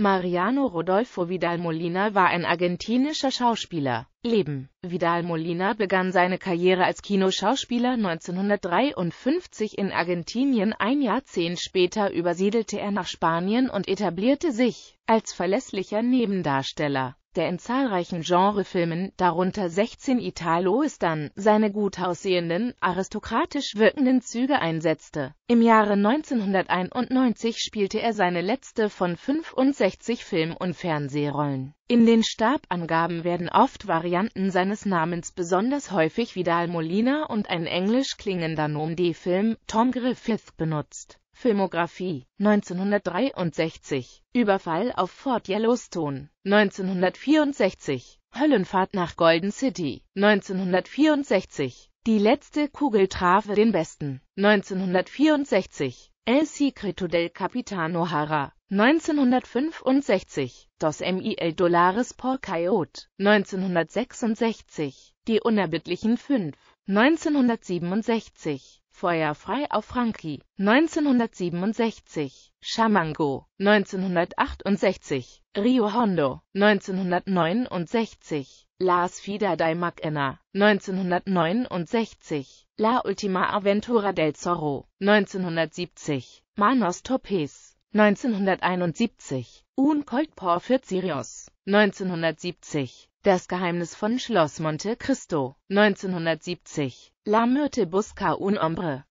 Mariano Rodolfo Vidal Molina war ein argentinischer Schauspieler. Leben Vidal Molina begann seine Karriere als Kinoschauspieler 1953 in Argentinien. Ein Jahrzehnt später übersiedelte er nach Spanien und etablierte sich als verlässlicher Nebendarsteller der in zahlreichen Genrefilmen, darunter 16 Italo-Istern, seine gut aussehenden, aristokratisch wirkenden Züge einsetzte. Im Jahre 1991 spielte er seine letzte von 65 Film- und Fernsehrollen. In den Stabangaben werden oft Varianten seines Namens besonders häufig Vidal Molina und ein englisch klingender Nom d Film Tom Griffith benutzt. Filmografie 1963 Überfall auf Fort Yellowstone 1964 Höllenfahrt nach Golden City 1964 Die letzte Kugel trafe den Besten 1964 El Secreto del Capitán O'Hara 1965, Dos Mil Dólares por Coyote, 1966, Die unerbittlichen Fünf, 1967, Feuer frei auf Frankie, 1967, Shamango, 1968, Rio Hondo, 1969, Las Fida de Macena, 1969, La Ultima Aventura del Zorro, 1970, Manos Topes, 1971, Un Coltpor führt Sirius, 1970, Das Geheimnis von Schloss Monte Cristo, 1970, La Myrte Busca un Hombre,